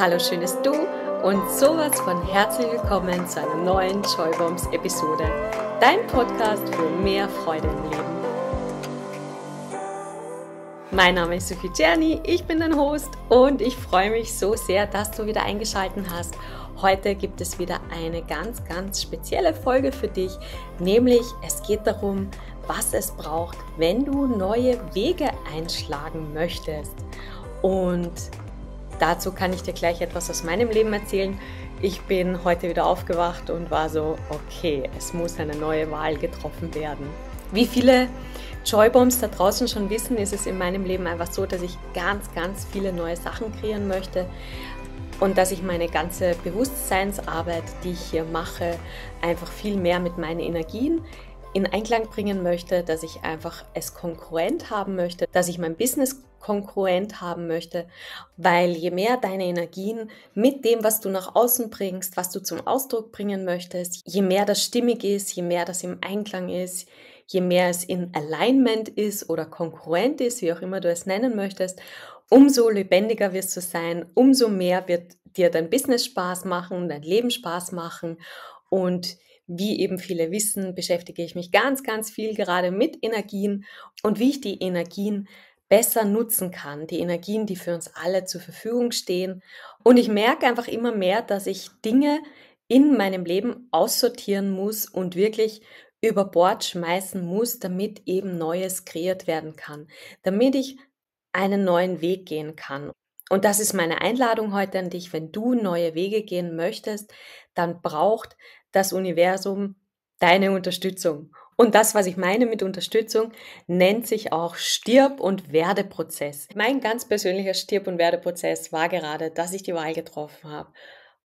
Hallo, schön, dass du und sowas von herzlich willkommen zu einer neuen Joybombs-Episode, dein Podcast für mehr Freude im Leben. Mein Name ist Sophie Czerny, ich bin dein Host und ich freue mich so sehr, dass du wieder eingeschaltet hast. Heute gibt es wieder eine ganz, ganz spezielle Folge für dich, nämlich es geht darum, was es braucht, wenn du neue Wege einschlagen möchtest. Und Dazu kann ich dir gleich etwas aus meinem Leben erzählen. Ich bin heute wieder aufgewacht und war so, okay, es muss eine neue Wahl getroffen werden. Wie viele Joybombs da draußen schon wissen, ist es in meinem Leben einfach so, dass ich ganz, ganz viele neue Sachen kreieren möchte und dass ich meine ganze Bewusstseinsarbeit, die ich hier mache, einfach viel mehr mit meinen Energien in Einklang bringen möchte, dass ich einfach es konkurrent haben möchte, dass ich mein Business konkurrent haben möchte, weil je mehr deine Energien mit dem, was du nach außen bringst, was du zum Ausdruck bringen möchtest, je mehr das stimmig ist, je mehr das im Einklang ist, je mehr es in Alignment ist oder konkurrent ist, wie auch immer du es nennen möchtest, umso lebendiger wirst du sein, umso mehr wird dir dein Business Spaß machen, dein Leben Spaß machen und wie eben viele wissen, beschäftige ich mich ganz, ganz viel gerade mit Energien und wie ich die Energien besser nutzen kann, die Energien, die für uns alle zur Verfügung stehen. Und ich merke einfach immer mehr, dass ich Dinge in meinem Leben aussortieren muss und wirklich über Bord schmeißen muss, damit eben Neues kreiert werden kann, damit ich einen neuen Weg gehen kann. Und das ist meine Einladung heute an dich, wenn du neue Wege gehen möchtest, dann braucht das Universum deine Unterstützung. Und das, was ich meine mit Unterstützung, nennt sich auch Stirb- und Werdeprozess. Mein ganz persönlicher Stirb- und Werdeprozess war gerade, dass ich die Wahl getroffen habe,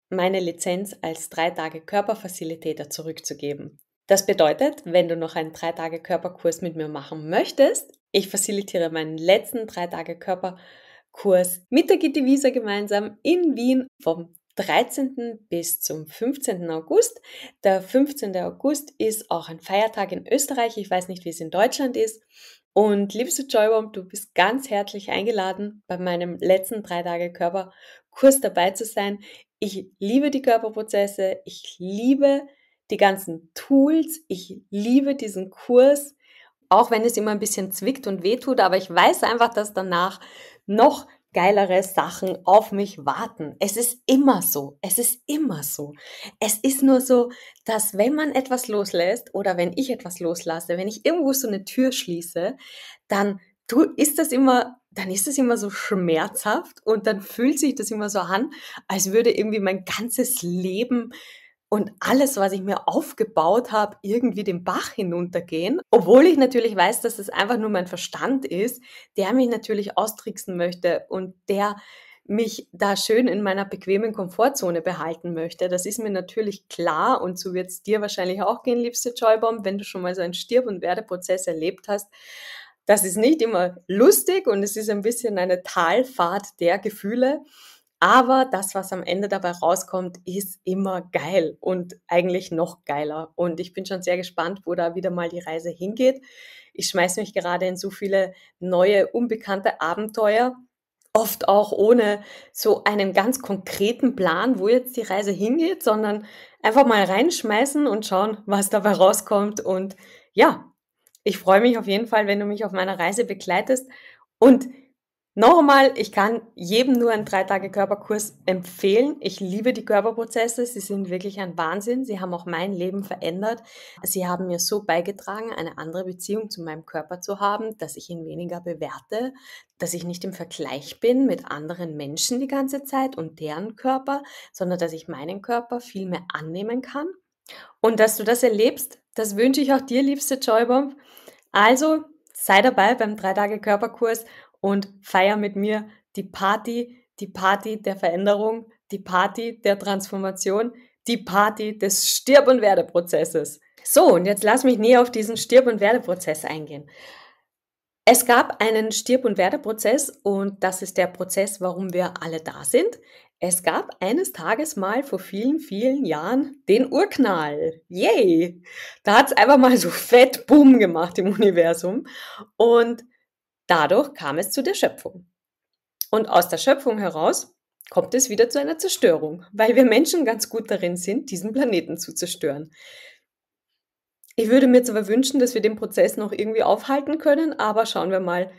meine Lizenz als drei Tage Körperfacilitator zurückzugeben. Das bedeutet, wenn du noch einen drei Tage Körperkurs mit mir machen möchtest, ich facilitiere meinen letzten drei Tage Körperkurs mit der Gitti Visa gemeinsam in Wien vom 13. bis zum 15. August. Der 15. August ist auch ein Feiertag in Österreich. Ich weiß nicht, wie es in Deutschland ist. Und liebste Joybomb, du bist ganz herzlich eingeladen, bei meinem letzten drei Tage Körperkurs dabei zu sein. Ich liebe die Körperprozesse, ich liebe die ganzen Tools, ich liebe diesen Kurs, auch wenn es immer ein bisschen zwickt und wehtut, aber ich weiß einfach, dass danach noch geilere Sachen auf mich warten. Es ist immer so. Es ist immer so. Es ist nur so, dass wenn man etwas loslässt oder wenn ich etwas loslasse, wenn ich irgendwo so eine Tür schließe, dann ist das immer, dann ist das immer so schmerzhaft und dann fühlt sich das immer so an, als würde irgendwie mein ganzes Leben und alles, was ich mir aufgebaut habe, irgendwie den Bach hinuntergehen, obwohl ich natürlich weiß, dass es das einfach nur mein Verstand ist, der mich natürlich austricksen möchte und der mich da schön in meiner bequemen Komfortzone behalten möchte. Das ist mir natürlich klar und so wird es dir wahrscheinlich auch gehen, liebste Joybomb, wenn du schon mal so einen Stirb- und Werdeprozess erlebt hast. Das ist nicht immer lustig und es ist ein bisschen eine Talfahrt der Gefühle. Aber das, was am Ende dabei rauskommt, ist immer geil und eigentlich noch geiler. Und ich bin schon sehr gespannt, wo da wieder mal die Reise hingeht. Ich schmeiße mich gerade in so viele neue, unbekannte Abenteuer, oft auch ohne so einen ganz konkreten Plan, wo jetzt die Reise hingeht, sondern einfach mal reinschmeißen und schauen, was dabei rauskommt. Und ja, ich freue mich auf jeden Fall, wenn du mich auf meiner Reise begleitest. Und noch einmal, ich kann jedem nur einen 3-Tage-Körperkurs empfehlen. Ich liebe die Körperprozesse. Sie sind wirklich ein Wahnsinn. Sie haben auch mein Leben verändert. Sie haben mir so beigetragen, eine andere Beziehung zu meinem Körper zu haben, dass ich ihn weniger bewerte, dass ich nicht im Vergleich bin mit anderen Menschen die ganze Zeit und deren Körper, sondern dass ich meinen Körper viel mehr annehmen kann. Und dass du das erlebst, das wünsche ich auch dir, liebste Joybomb. Also sei dabei beim 3-Tage-Körperkurs und feier mit mir die Party, die Party der Veränderung, die Party der Transformation, die Party des Stirb- und Werdeprozesses. So, und jetzt lass mich näher auf diesen Stirb- und Werdeprozess eingehen. Es gab einen Stirb- und Werdeprozess und das ist der Prozess, warum wir alle da sind. Es gab eines Tages mal vor vielen, vielen Jahren den Urknall. Yay! Da hat es einfach mal so fett Boom gemacht im Universum. Und Dadurch kam es zu der Schöpfung. Und aus der Schöpfung heraus kommt es wieder zu einer Zerstörung, weil wir Menschen ganz gut darin sind, diesen Planeten zu zerstören. Ich würde mir zwar wünschen, dass wir den Prozess noch irgendwie aufhalten können, aber schauen wir mal.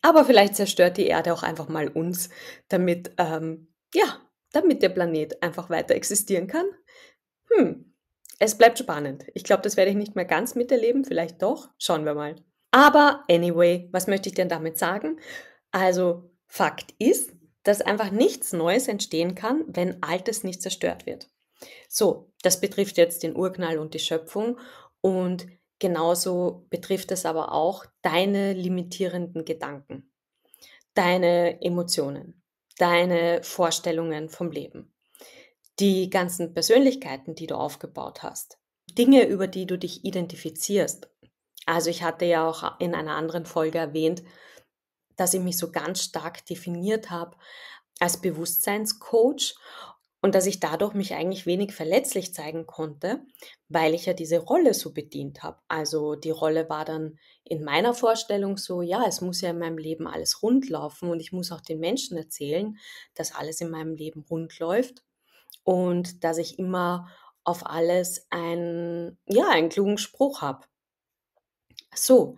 Aber vielleicht zerstört die Erde auch einfach mal uns, damit, ähm, ja, damit der Planet einfach weiter existieren kann. Hm, es bleibt spannend. Ich glaube, das werde ich nicht mehr ganz miterleben, vielleicht doch. Schauen wir mal. Aber anyway, was möchte ich denn damit sagen? Also Fakt ist, dass einfach nichts Neues entstehen kann, wenn Altes nicht zerstört wird. So, das betrifft jetzt den Urknall und die Schöpfung und genauso betrifft es aber auch deine limitierenden Gedanken, deine Emotionen, deine Vorstellungen vom Leben, die ganzen Persönlichkeiten, die du aufgebaut hast, Dinge, über die du dich identifizierst also ich hatte ja auch in einer anderen Folge erwähnt, dass ich mich so ganz stark definiert habe als Bewusstseinscoach und dass ich dadurch mich eigentlich wenig verletzlich zeigen konnte, weil ich ja diese Rolle so bedient habe. Also die Rolle war dann in meiner Vorstellung so, ja, es muss ja in meinem Leben alles rund laufen und ich muss auch den Menschen erzählen, dass alles in meinem Leben rund läuft und dass ich immer auf alles einen, ja, einen klugen Spruch habe. So,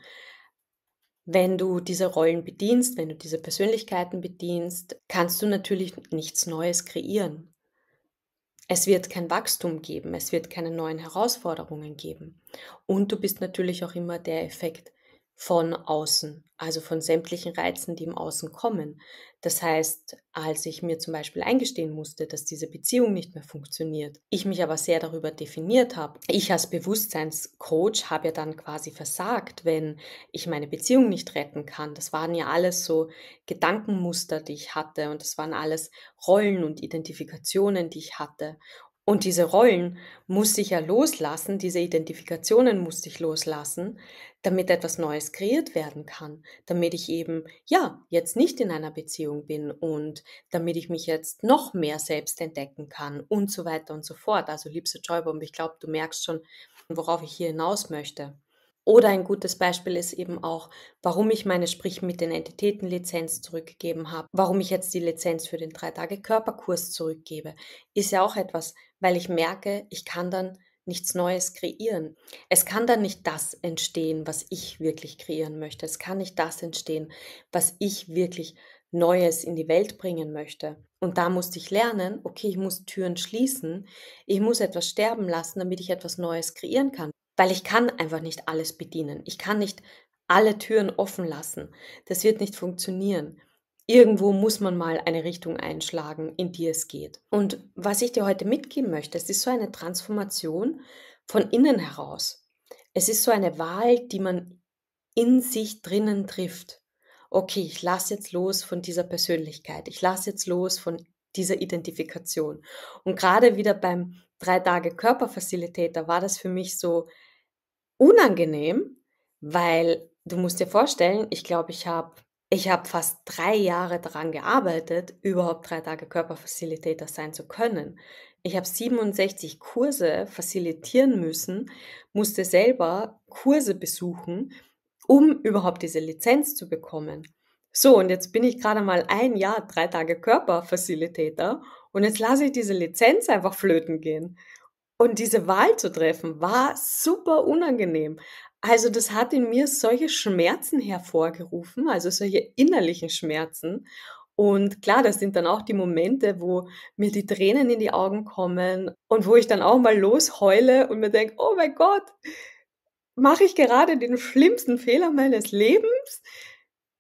wenn du diese Rollen bedienst, wenn du diese Persönlichkeiten bedienst, kannst du natürlich nichts Neues kreieren. Es wird kein Wachstum geben, es wird keine neuen Herausforderungen geben. Und du bist natürlich auch immer der Effekt, von außen, also von sämtlichen Reizen, die im Außen kommen. Das heißt, als ich mir zum Beispiel eingestehen musste, dass diese Beziehung nicht mehr funktioniert, ich mich aber sehr darüber definiert habe. Ich als Bewusstseinscoach habe ja dann quasi versagt, wenn ich meine Beziehung nicht retten kann. Das waren ja alles so Gedankenmuster, die ich hatte und das waren alles Rollen und Identifikationen, die ich hatte. Und diese Rollen musste ich ja loslassen, diese Identifikationen musste ich loslassen, damit etwas Neues kreiert werden kann, damit ich eben, ja, jetzt nicht in einer Beziehung bin und damit ich mich jetzt noch mehr selbst entdecken kann und so weiter und so fort. Also, liebste Joybomb, ich glaube, du merkst schon, worauf ich hier hinaus möchte. Oder ein gutes Beispiel ist eben auch, warum ich meine Sprich mit den Entitäten Lizenz zurückgegeben habe, warum ich jetzt die Lizenz für den 3-Tage-Körperkurs zurückgebe, ist ja auch etwas, weil ich merke, ich kann dann nichts Neues kreieren. Es kann dann nicht das entstehen, was ich wirklich kreieren möchte. Es kann nicht das entstehen, was ich wirklich Neues in die Welt bringen möchte. Und da musste ich lernen, okay, ich muss Türen schließen, ich muss etwas sterben lassen, damit ich etwas Neues kreieren kann. Weil ich kann einfach nicht alles bedienen. Ich kann nicht alle Türen offen lassen. Das wird nicht funktionieren. Irgendwo muss man mal eine Richtung einschlagen, in die es geht. Und was ich dir heute mitgeben möchte, es ist so eine Transformation von innen heraus. Es ist so eine Wahl, die man in sich drinnen trifft. Okay, ich lasse jetzt los von dieser Persönlichkeit. Ich lasse jetzt los von dieser Identifikation. Und gerade wieder beim drei Tage Körperfacilitator war das für mich so unangenehm, weil du musst dir vorstellen, ich glaube, ich habe ich habe fast drei Jahre daran gearbeitet, überhaupt drei Tage Körperfacilitator sein zu können. Ich habe 67 Kurse facilitieren müssen, musste selber Kurse besuchen, um überhaupt diese Lizenz zu bekommen. So, und jetzt bin ich gerade mal ein Jahr, drei Tage Körperfacilitator und jetzt lasse ich diese Lizenz einfach flöten gehen. Und diese Wahl zu treffen war super unangenehm. Also das hat in mir solche Schmerzen hervorgerufen, also solche innerlichen Schmerzen. Und klar, das sind dann auch die Momente, wo mir die Tränen in die Augen kommen und wo ich dann auch mal losheule und mir denke, oh mein Gott, mache ich gerade den schlimmsten Fehler meines Lebens?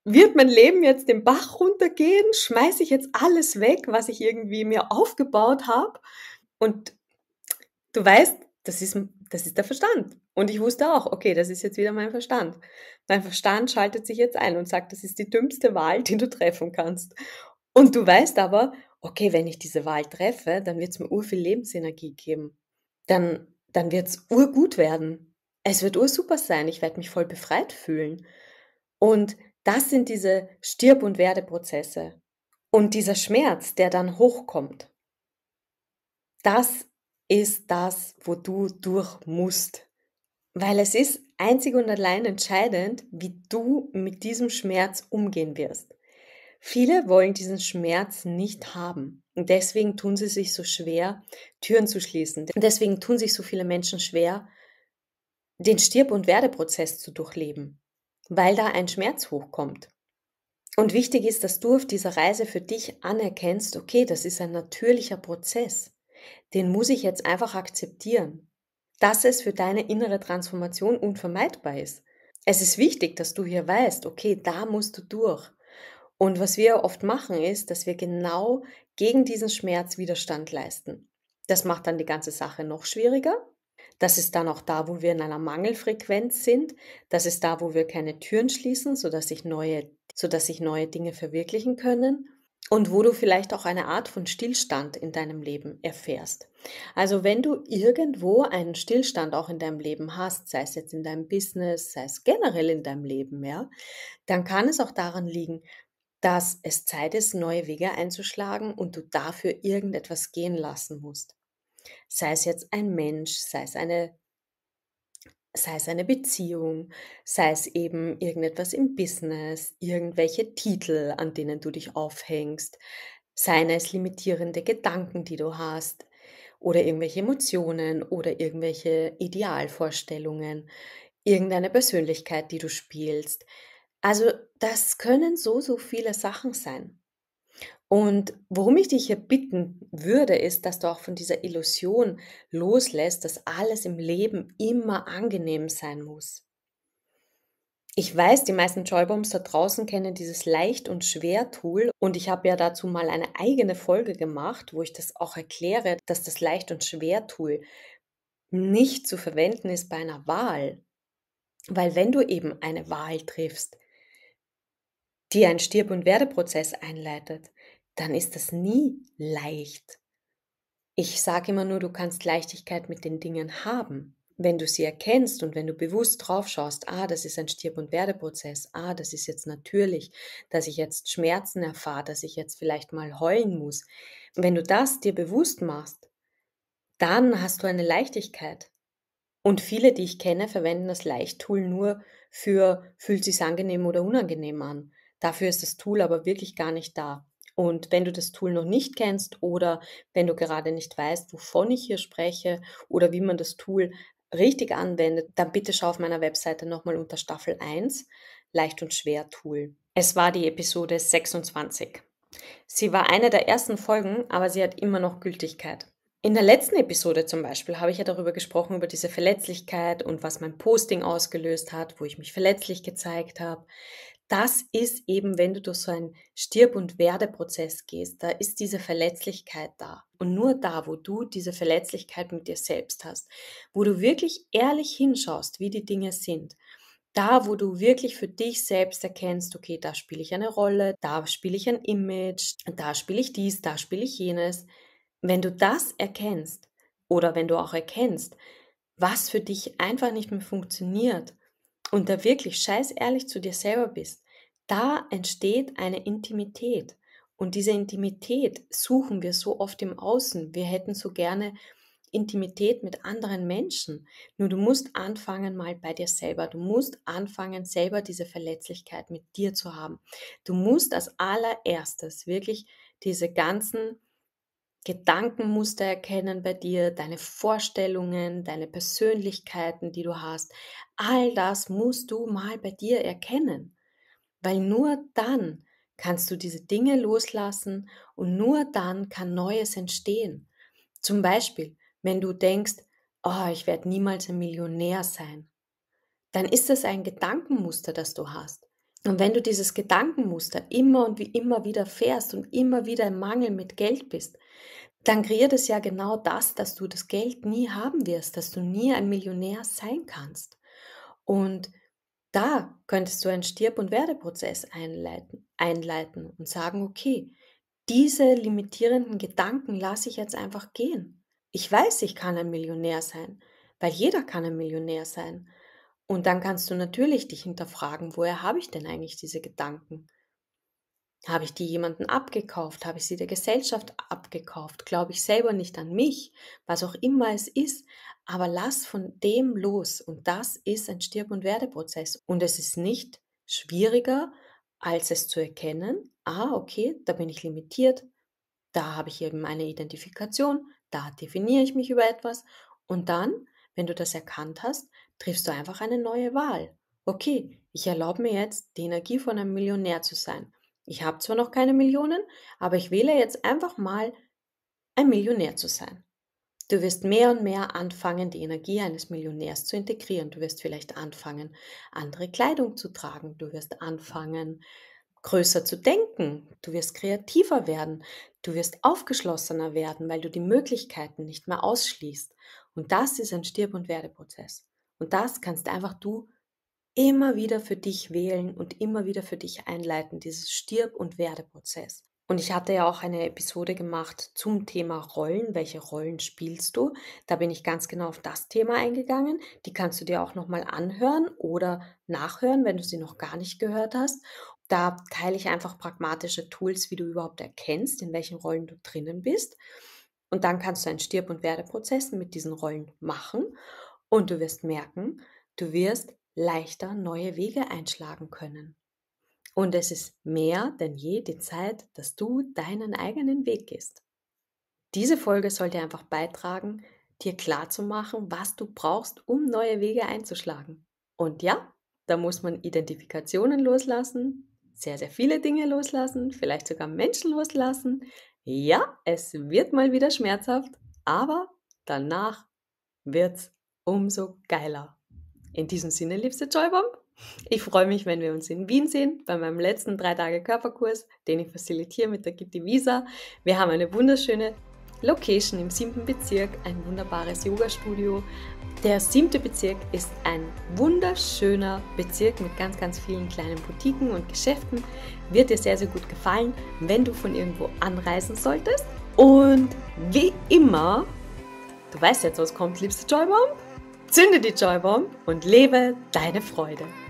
Wird mein Leben jetzt den Bach runtergehen? Schmeiße ich jetzt alles weg, was ich irgendwie mir aufgebaut habe? Und du weißt, das ist, das ist der Verstand. Und ich wusste auch, okay, das ist jetzt wieder mein Verstand. Mein Verstand schaltet sich jetzt ein und sagt, das ist die dümmste Wahl, die du treffen kannst. Und du weißt aber, okay, wenn ich diese Wahl treffe, dann wird es mir urviel Lebensenergie geben. Dann, dann wird es urgut werden. Es wird ursuper sein. Ich werde mich voll befreit fühlen. Und das sind diese Stirb- und Werdeprozesse. Und dieser Schmerz, der dann hochkommt, das ist das, wo du durch musst. Weil es ist einzig und allein entscheidend, wie du mit diesem Schmerz umgehen wirst. Viele wollen diesen Schmerz nicht haben. Und deswegen tun sie sich so schwer, Türen zu schließen. deswegen tun sich so viele Menschen schwer, den Stirb- und Werdeprozess zu durchleben, weil da ein Schmerz hochkommt. Und wichtig ist, dass du auf dieser Reise für dich anerkennst, okay, das ist ein natürlicher Prozess. Den muss ich jetzt einfach akzeptieren dass es für deine innere Transformation unvermeidbar ist. Es ist wichtig, dass du hier weißt, okay, da musst du durch. Und was wir oft machen, ist, dass wir genau gegen diesen Schmerz Widerstand leisten. Das macht dann die ganze Sache noch schwieriger. Das ist dann auch da, wo wir in einer Mangelfrequenz sind. Das ist da, wo wir keine Türen schließen, sodass sich neue, sodass sich neue Dinge verwirklichen können und wo du vielleicht auch eine Art von Stillstand in deinem Leben erfährst. Also wenn du irgendwo einen Stillstand auch in deinem Leben hast, sei es jetzt in deinem Business, sei es generell in deinem Leben, ja, dann kann es auch daran liegen, dass es Zeit ist, neue Wege einzuschlagen und du dafür irgendetwas gehen lassen musst. Sei es jetzt ein Mensch, sei es eine sei es eine Beziehung, sei es eben irgendetwas im Business, irgendwelche Titel, an denen du dich aufhängst, seien es limitierende Gedanken, die du hast, oder irgendwelche Emotionen oder irgendwelche Idealvorstellungen, irgendeine Persönlichkeit, die du spielst. Also das können so, so viele Sachen sein. Und worum ich dich hier bitten würde, ist, dass du auch von dieser Illusion loslässt, dass alles im Leben immer angenehm sein muss. Ich weiß, die meisten Joybombs da draußen kennen dieses Leicht- und Schwer-Tool und ich habe ja dazu mal eine eigene Folge gemacht, wo ich das auch erkläre, dass das Leicht- und Schwer-Tool nicht zu verwenden ist bei einer Wahl. Weil wenn du eben eine Wahl triffst, die einen Stirb- und Werdeprozess einleitet, dann ist das nie leicht. Ich sage immer nur, du kannst Leichtigkeit mit den Dingen haben. Wenn du sie erkennst und wenn du bewusst drauf schaust, ah, das ist ein Stirb- und Werdeprozess, ah, das ist jetzt natürlich, dass ich jetzt Schmerzen erfahre, dass ich jetzt vielleicht mal heulen muss. Wenn du das dir bewusst machst, dann hast du eine Leichtigkeit. Und viele, die ich kenne, verwenden das Leichttool nur für fühlt sich angenehm oder unangenehm an. Dafür ist das Tool aber wirklich gar nicht da. Und wenn du das Tool noch nicht kennst oder wenn du gerade nicht weißt, wovon ich hier spreche oder wie man das Tool richtig anwendet, dann bitte schau auf meiner Webseite nochmal unter Staffel 1, Leicht und Schwer Tool. Es war die Episode 26. Sie war eine der ersten Folgen, aber sie hat immer noch Gültigkeit. In der letzten Episode zum Beispiel habe ich ja darüber gesprochen, über diese Verletzlichkeit und was mein Posting ausgelöst hat, wo ich mich verletzlich gezeigt habe das ist eben, wenn du durch so einen Stirb- und Werdeprozess gehst, da ist diese Verletzlichkeit da. Und nur da, wo du diese Verletzlichkeit mit dir selbst hast, wo du wirklich ehrlich hinschaust, wie die Dinge sind, da, wo du wirklich für dich selbst erkennst, okay, da spiele ich eine Rolle, da spiele ich ein Image, da spiele ich dies, da spiele ich jenes. Wenn du das erkennst oder wenn du auch erkennst, was für dich einfach nicht mehr funktioniert, und da wirklich scheißehrlich zu dir selber bist, da entsteht eine Intimität. Und diese Intimität suchen wir so oft im Außen. Wir hätten so gerne Intimität mit anderen Menschen. Nur du musst anfangen mal bei dir selber. Du musst anfangen selber diese Verletzlichkeit mit dir zu haben. Du musst als allererstes wirklich diese ganzen Gedankenmuster erkennen bei dir, deine Vorstellungen, deine Persönlichkeiten, die du hast. All das musst du mal bei dir erkennen, weil nur dann kannst du diese Dinge loslassen und nur dann kann Neues entstehen. Zum Beispiel, wenn du denkst, oh, ich werde niemals ein Millionär sein, dann ist das ein Gedankenmuster, das du hast. Und wenn du dieses Gedankenmuster immer und wie immer wieder fährst und immer wieder im Mangel mit Geld bist, dann kreiert es ja genau das, dass du das Geld nie haben wirst, dass du nie ein Millionär sein kannst. Und da könntest du einen Stirb- und Werdeprozess einleiten, einleiten und sagen, okay, diese limitierenden Gedanken lasse ich jetzt einfach gehen. Ich weiß, ich kann ein Millionär sein, weil jeder kann ein Millionär sein. Und dann kannst du natürlich dich hinterfragen, woher habe ich denn eigentlich diese Gedanken? Habe ich die jemanden abgekauft? Habe ich sie der Gesellschaft abgekauft? Glaube ich selber nicht an mich? Was auch immer es ist. Aber lass von dem los. Und das ist ein Stirb- und Werdeprozess. Und es ist nicht schwieriger, als es zu erkennen, ah, okay, da bin ich limitiert. Da habe ich eben meine Identifikation. Da definiere ich mich über etwas. Und dann, wenn du das erkannt hast, triffst du einfach eine neue Wahl. Okay, ich erlaube mir jetzt, die Energie von einem Millionär zu sein. Ich habe zwar noch keine Millionen, aber ich wähle jetzt einfach mal, ein Millionär zu sein. Du wirst mehr und mehr anfangen, die Energie eines Millionärs zu integrieren. Du wirst vielleicht anfangen, andere Kleidung zu tragen. Du wirst anfangen, größer zu denken. Du wirst kreativer werden. Du wirst aufgeschlossener werden, weil du die Möglichkeiten nicht mehr ausschließt. Und das ist ein Stirb- und Werdeprozess. Und das kannst einfach du immer wieder für dich wählen und immer wieder für dich einleiten, dieses Stirb- und Werdeprozess. Und ich hatte ja auch eine Episode gemacht zum Thema Rollen. Welche Rollen spielst du? Da bin ich ganz genau auf das Thema eingegangen. Die kannst du dir auch nochmal anhören oder nachhören, wenn du sie noch gar nicht gehört hast. Da teile ich einfach pragmatische Tools, wie du überhaupt erkennst, in welchen Rollen du drinnen bist. Und dann kannst du einen Stirb- und Werdeprozess mit diesen Rollen machen. Und du wirst merken, du wirst leichter neue Wege einschlagen können. Und es ist mehr denn je die Zeit, dass du deinen eigenen Weg gehst. Diese Folge soll dir einfach beitragen, dir klarzumachen, was du brauchst, um neue Wege einzuschlagen. Und ja, da muss man Identifikationen loslassen, sehr, sehr viele Dinge loslassen, vielleicht sogar Menschen loslassen. Ja, es wird mal wieder schmerzhaft, aber danach wird's umso geiler. In diesem Sinne, liebste Joybomb, ich freue mich, wenn wir uns in Wien sehen, bei meinem letzten 3-Tage-Körperkurs, den ich facilitiere mit der Gitti Visa. Wir haben eine wunderschöne Location im siebten Bezirk, ein wunderbares Yoga-Studio. Der siebte Bezirk ist ein wunderschöner Bezirk mit ganz, ganz vielen kleinen Boutiquen und Geschäften. Wird dir sehr, sehr gut gefallen, wenn du von irgendwo anreisen solltest. Und wie immer, du weißt jetzt, was kommt, liebste Joybomb zünde die Joybomb und lebe deine Freude.